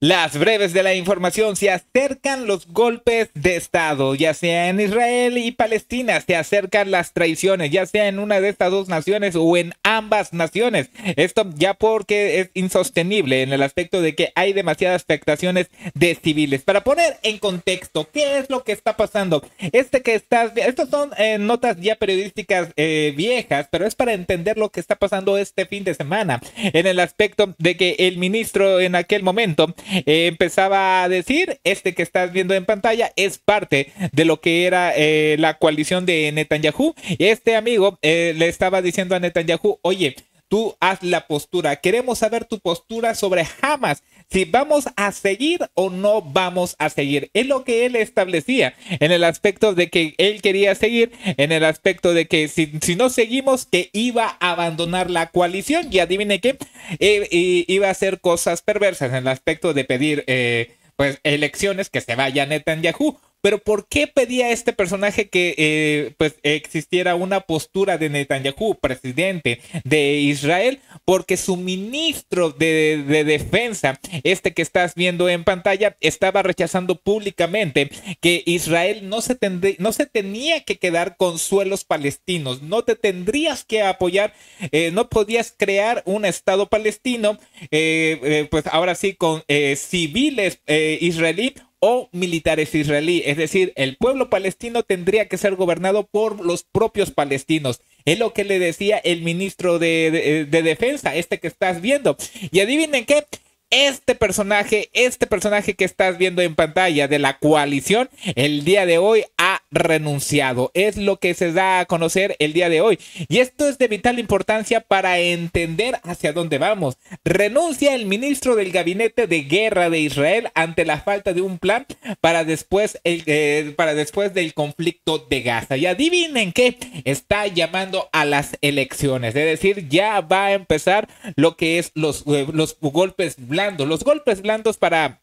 Las breves de la información se acercan los golpes de Estado, ya sea en Israel y Palestina, se acercan las traiciones, ya sea en una de estas dos naciones o en ambas naciones. Esto ya porque es insostenible en el aspecto de que hay demasiadas expectaciones de civiles. Para poner en contexto, ¿qué es lo que está pasando? Este que estas son eh, notas ya periodísticas eh, viejas, pero es para entender lo que está pasando este fin de semana en el aspecto de que el ministro en aquel momento empezaba a decir, este que estás viendo en pantalla es parte de lo que era eh, la coalición de Netanyahu. Este amigo eh, le estaba diciendo a Netanyahu, oye, tú haz la postura. Queremos saber tu postura sobre jamás si vamos a seguir o no vamos a seguir. Es lo que él establecía en el aspecto de que él quería seguir, en el aspecto de que si, no seguimos, que iba a abandonar la coalición. Y adivine que iba a hacer cosas perversas en el aspecto de pedir... Eh, pues elecciones que se vaya Netanyahu pero ¿por qué pedía este personaje que eh, pues, existiera una postura de Netanyahu, presidente de Israel? Porque su ministro de, defensa, este que estás viendo en pantalla, estaba rechazando públicamente que Israel no se, no se tenía que quedar con suelos palestinos, no te tendrías que apoyar, eh, no podías crear un Estado palestino, eh, pues ahora sí, con civiles israelíes o militares israelíes. Es decir, el pueblo palestino tendría que ser gobernado por los propios palestinos. Es lo que le decía el ministro de, Defensa, este que estás viendo. Y adivinen qué, este personaje, este personaje que estás viendo en pantalla de la coalición, el día de hoy ha renunciado. Es lo que se da a conocer el día de hoy. Y esto es de vital importancia para entender hacia dónde vamos. Renuncia el ministro del gabinete de guerra de Israel ante la falta de un plan para después, el, eh, para después del conflicto de Gaza. Y adivinen qué, está llamando a las elecciones. Es decir, ya va a empezar lo que es los, eh, los golpes blandos. Los golpes blandos para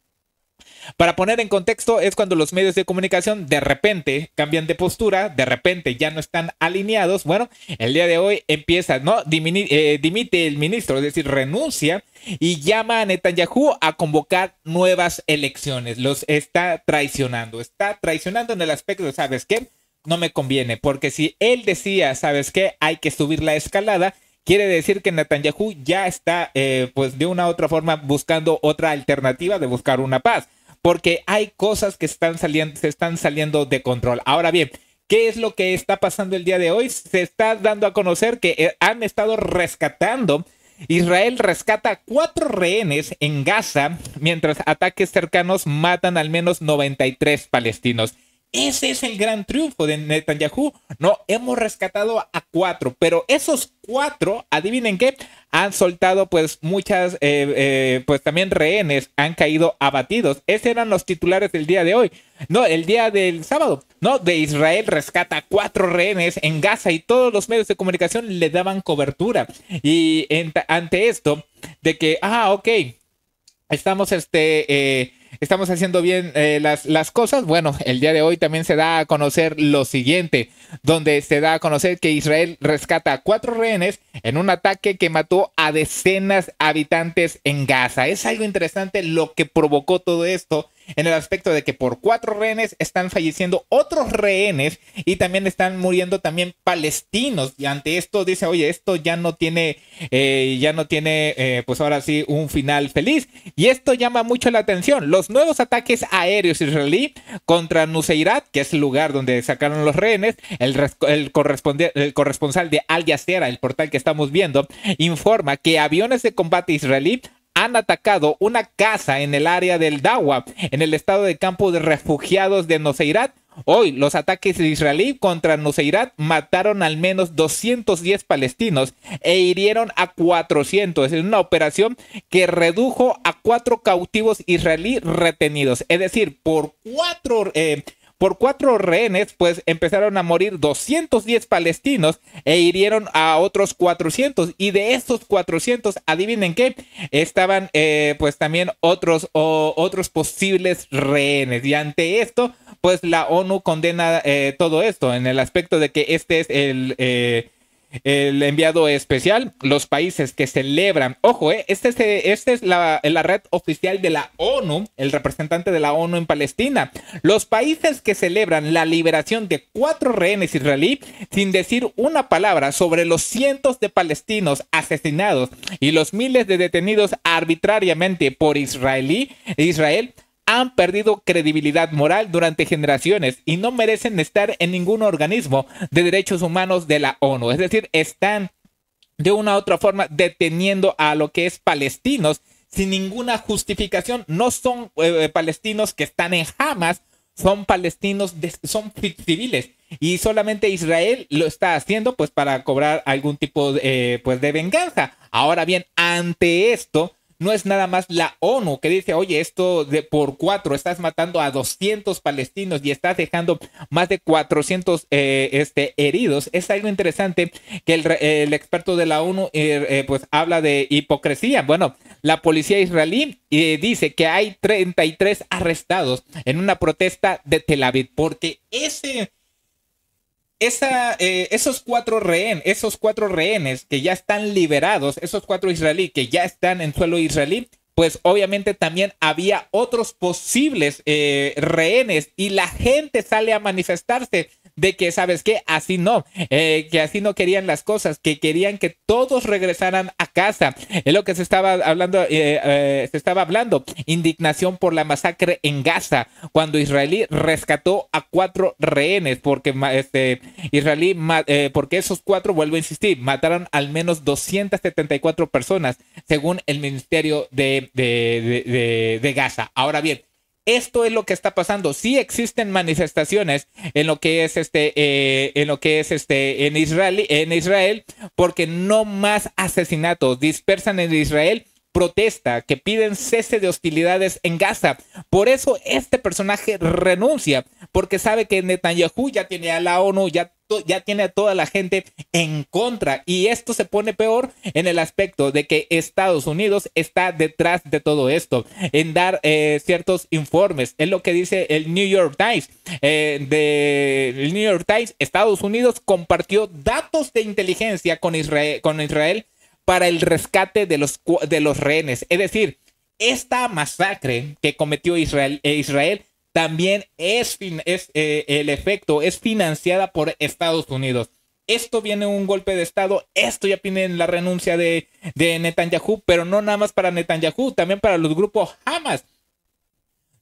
para poner en contexto, es cuando los medios de comunicación de repente cambian de postura, de repente ya no están alineados. Bueno, el día de hoy empieza, ¿no? Eh, dimite el ministro, es decir, renuncia y llama a Netanyahu a convocar nuevas elecciones. Los está traicionando, está traicionando en el aspecto, de, ¿sabes qué? No me conviene, porque si él decía, ¿sabes qué? Hay que subir la escalada, quiere decir que Netanyahu ya está, eh, pues de una u otra forma, buscando otra alternativa de buscar una paz porque hay cosas que están saliendo, se están saliendo de control. Ahora bien, ¿qué es lo que está pasando el día de hoy? Se está dando a conocer que eh, han estado rescatando. Israel rescata cuatro rehenes en Gaza, mientras ataques cercanos matan al menos 93 palestinos. Ese es el gran triunfo de Netanyahu. No, hemos rescatado a cuatro, pero esos cuatro, adivinen qué, han soltado pues muchas, eh, eh, pues también rehenes han caído abatidos. Esos eran los titulares del día de hoy. No, el día del sábado. No, de Israel rescata cuatro rehenes en Gaza y todos los medios de comunicación le daban cobertura. Y ante esto, de que, ah, ok, estamos este... Eh, estamos haciendo bien eh, las, las cosas. Bueno, el día de hoy también se da a conocer lo siguiente, donde se da a conocer que Israel rescata a cuatro rehenes en un ataque que mató a decenas de habitantes en Gaza. Es algo interesante lo que provocó todo esto en el aspecto de que por cuatro rehenes están falleciendo otros rehenes y también están muriendo también palestinos. Y ante esto dice, oye, esto ya no tiene, eh, ya no tiene, eh, pues ahora sí, un final feliz. Y esto llama mucho la atención. Los nuevos ataques aéreos israelí contra Nuseirat, que es el lugar donde sacaron los rehenes, el, el, el corresponsal de Al Jazeera, el portal que estamos viendo, informa que aviones de combate israelí han atacado una casa en el área del Dawa, en el estado de campo de refugiados de Noseirat. Hoy los ataques israelíes contra Nuseirat mataron al menos 210 palestinos e hirieron a 400. Es una operación que redujo a cuatro cautivos israelíes retenidos. Es decir, por cuatro eh, por cuatro rehenes, pues empezaron a morir 210 palestinos e hirieron a otros 400. Y de estos 400, adivinen qué, estaban eh, pues también otros, o, otros posibles rehenes. Y ante esto, pues la ONU condena eh, todo esto en el aspecto de que este es el... Eh, el enviado especial, los países que celebran, ojo, esta eh, este, es este la, red oficial de la ONU, el representante de la ONU en Palestina. Los países que celebran la liberación de cuatro rehenes israelí sin decir una palabra sobre los cientos de palestinos asesinados y los miles de detenidos arbitrariamente por israelí, Israel han perdido credibilidad moral durante generaciones y no merecen estar en ningún organismo de derechos humanos de la ONU. Es decir, están de una u otra forma deteniendo a lo que es palestinos sin ninguna justificación. No son eh, palestinos que están en Hamas, son palestinos, son civiles. Y solamente Israel lo está haciendo pues para cobrar algún tipo de eh, pues, venganza. Ahora bien, ante esto, no es nada más la ONU que dice, oye, esto de por cuatro, estás matando a 200 palestinos y estás dejando más de 400 eh, este, heridos. Es algo interesante que el, experto de la ONU eh, eh, pues habla de hipocresía. Bueno, la policía israelí dice que hay 33 arrestados en una protesta de Tel Aviv porque ese esa, eh, esos cuatro esos cuatro rehenes que ya están liberados, esos cuatro israelíes que ya están en suelo israelí, pues obviamente también había otros posibles eh, rehenes y la gente sale a manifestarse de que, ¿sabes qué? Así no, eh, que así no querían las cosas, que querían que todos regresaran a casa. Es lo que se estaba hablando, eh, se estaba hablando, indignación por la masacre en Gaza, cuando israelí rescató a cuatro rehenes, porque este, israelí, porque esos cuatro, vuelvo a insistir, mataron al menos 274 personas, según el Ministerio de de, Gaza. Ahora bien, esto es lo que está pasando. Sí existen manifestaciones en lo que es este, eh, en lo que es este, en Israel, en Israel, porque no más asesinatos dispersan en Israel protesta, que piden cese de hostilidades en Gaza. Por eso este personaje renuncia, porque sabe que Netanyahu ya tiene a la ONU, ya ya tiene a toda la gente en contra. Y esto se pone peor en el aspecto de que Estados Unidos está detrás de todo esto, en dar eh, ciertos informes. Es lo que dice el New York Times. Eh, de New York Times, Estados Unidos compartió datos de inteligencia con Israel, con Israel para el rescate de los, de los rehenes. Es decir, esta masacre que cometió Israel, eh, Israel también es, es eh, el efecto, es financiada por Estados Unidos. Esto viene un golpe de Estado, esto ya piden la renuncia de, de Netanyahu, pero no nada más para Netanyahu, también para los grupos Hamas,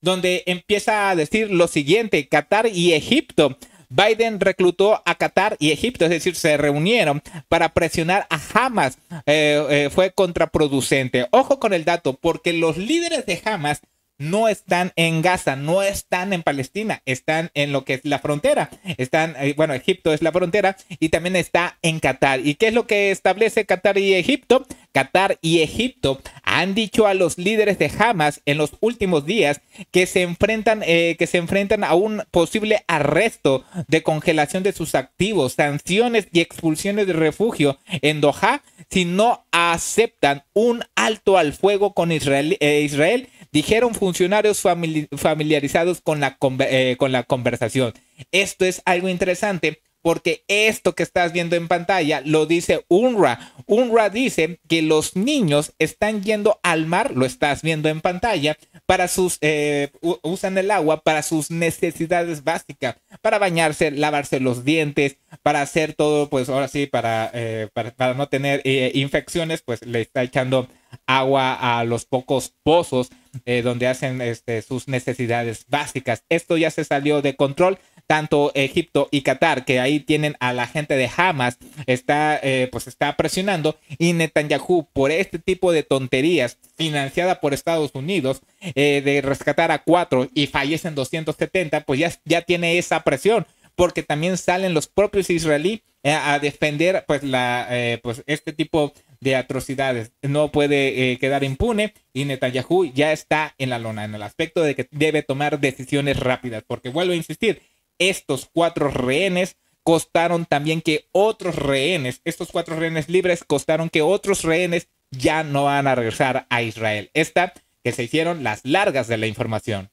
donde empieza a decir lo siguiente, Qatar y Egipto. Biden reclutó a Qatar y Egipto, es decir, se reunieron para presionar a Hamas. Eh, eh, fue contraproducente. Ojo con el dato, porque los líderes de Hamas no están en Gaza, no están en Palestina, están en lo que es la frontera. Están, eh, bueno, Egipto es la frontera y también está en Qatar. ¿Y qué es lo que establece Qatar y Egipto? Qatar y Egipto han dicho a los líderes de Hamas en los últimos días que se enfrentan, eh, que se enfrentan a un posible arresto de congelación de sus activos, sanciones y expulsiones de refugio en Doha si no aceptan un alto al fuego con Israel, eh, Israel dijeron funcionarios familiarizados con la, eh, la conversación. Esto es algo interesante porque esto que estás viendo en pantalla lo dice UNRWA. UNRWA dice que los niños están yendo al mar, lo estás viendo en pantalla, para sus, eh, usan el agua para sus necesidades básicas, para bañarse, lavarse los dientes, para hacer todo, pues ahora sí, para, eh, para, no tener infecciones, pues le está echando agua a los pocos pozos eh, donde hacen este, sus necesidades básicas. Esto ya se salió de control. Tanto Egipto y Qatar, que ahí tienen a la gente de Hamas, está, eh, pues está presionando. Y Netanyahu, por este tipo de tonterías financiada por Estados Unidos, eh, de rescatar a cuatro y fallecen 270, pues ya, ya tiene esa presión porque también salen los propios israelíes a defender pues la pues este tipo de atrocidades. No puede eh, quedar impune y Netanyahu ya está en la lona, en el aspecto de que debe tomar decisiones rápidas, porque vuelvo a insistir, estos cuatro rehenes costaron también que otros rehenes, estos cuatro rehenes libres costaron que otros rehenes ya no van a regresar a Israel. Esta que se hicieron las largas de la información.